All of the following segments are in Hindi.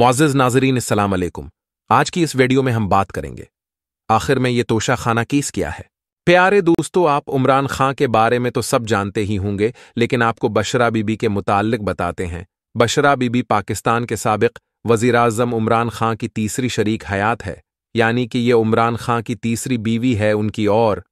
मोज़ नाजरीन अलैक्म आज की इस वीडियो में हम बात करेंगे आखिर में ये तोशा खाना किस किया है प्यारे दोस्तों आप उमरान खां के बारे में तो सब जानते ही होंगे लेकिन आपको बशरा बीबी के मुतालिक बताते हैं बशरा बीबी पाकिस्तान के सबक वजी अजम उमरान खां की तीसरी शरीक हयात है यानी कि ये उमरान खां की तीसरी बीवी है उनकी और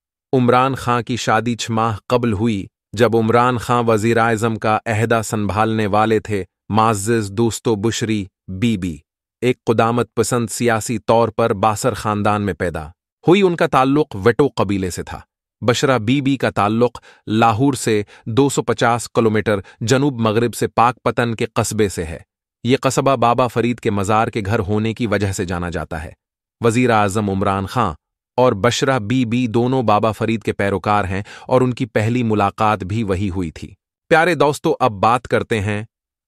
उमरान खां की शादी छमाह कबल हुई जब उमरान खां वजीर अजम का अहदा संभालने वाले थे माजिज दोस्तों बुशरी बीबी एक कुदामत पसंद सियासी तौर पर बासर खानदान में पैदा हुई उनका ताल्लुक वेटो कबीले से था बशरा बीबी का ताल्लुक लाहौर से 250 किलोमीटर जनूब मगरब से पाक पतन के कस्बे से है ये कस्बा बाबा फरीद के मज़ार के घर होने की वजह से जाना जाता है वजीर आजम उमरान खां और बशरा बीबी दोनों बाबा फरीद के पैरोकार हैं और उनकी पहली मुलाकात भी वही हुई थी प्यारे दोस्तों अब बात करते हैं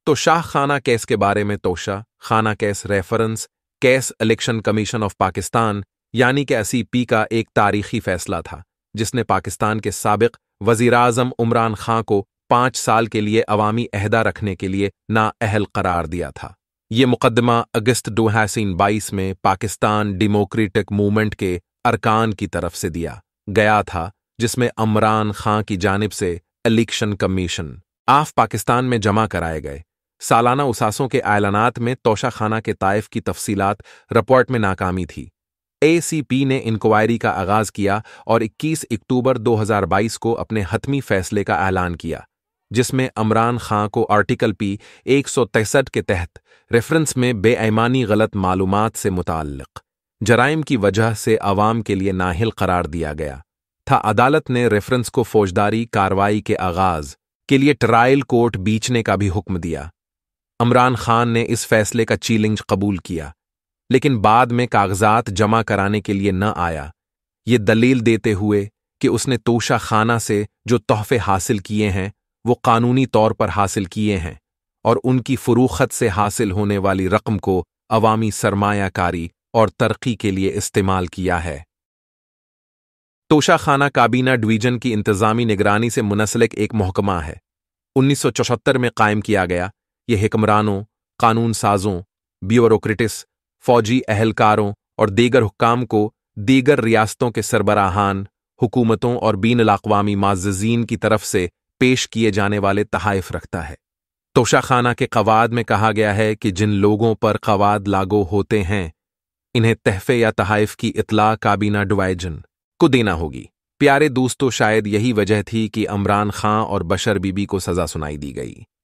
तो शाह खाना केस के बारे में Toshakhana case reference case election commission of Pakistan यानी कि असी पी का एक तारीखी फैसला था जिसने पाकिस्तान के सबक वजीर अजम उमरान खां को पाँच साल के लिए अवामी अहदा रखने के लिए नाअहल करार दिया था ये मुकदमा अगस्त दो हसीन बाईस में पाकिस्तान डेमोक्रेटिक मूवमेंट के अरकान की तरफ से दिया गया था जिसमें अमरान खां की जानब से इलेक्शन कमीशन आफ पाकिस्तान में जमा कराए गए सालाना उसासों के ऐलानात में तोशा खाना के ताइफ की तफसीलात रिपोर्ट में नाकामी थी एसीपी ने इंक्वायरी का आगाज किया और 21 अक्टूबर 2022 को अपने हतमी फैसले का ऐलान किया जिसमें अमरान खां को आर्टिकल पी एक के तहत रेफरेंस में बेईमानी गलत मालूम से मुतल जराइम की वजह से अवाम के लिए नाहिल करार दिया गया था अदालत ने रेफरेंस को फौजदारी कार्रवाई के आगाज के लिए ट्रायल कोर्ट बीचने का भी हुक्म दिया अमरान खान ने इस फैसले का चीलिंज कबूल किया लेकिन बाद में कागजात जमा कराने के लिए न आया ये दलील देते हुए कि उसने तोशा खाना से जो तोहफे हासिल किए हैं वो कानूनी तौर पर हासिल किए हैं और उनकी फरूखत से हासिल होने वाली रकम को अवामी सरमायाकारी और तरक्की के लिए इस्तेमाल किया है तोशाखाना काबीना डिवीजन की इंतजामी निगरानी से मुनसलिक एक महकमा है 1974 में कायम किया गया ये हुक्मरानों कानून साजों ब्यूरोक्रेटिस फौजी अहलकारों और दीगर हुक्काम को दीगर रियासतों के सरबराहान हुकूमतों और बीन अवी माजजीन की तरफ से पेश किए जाने वाले तहाइफ रखता है तोशाखाना के कवाद में कहा गया है कि जिन लोगों पर कवाद लागू होते हैं इन्हें तहफे या तहाइफ की इतला काबीना डिवाइजन को देना होगी प्यारे दोस्तों शायद यही वजह थी कि अमरान खां और बशर बीबी को सजा सुनाई दी गई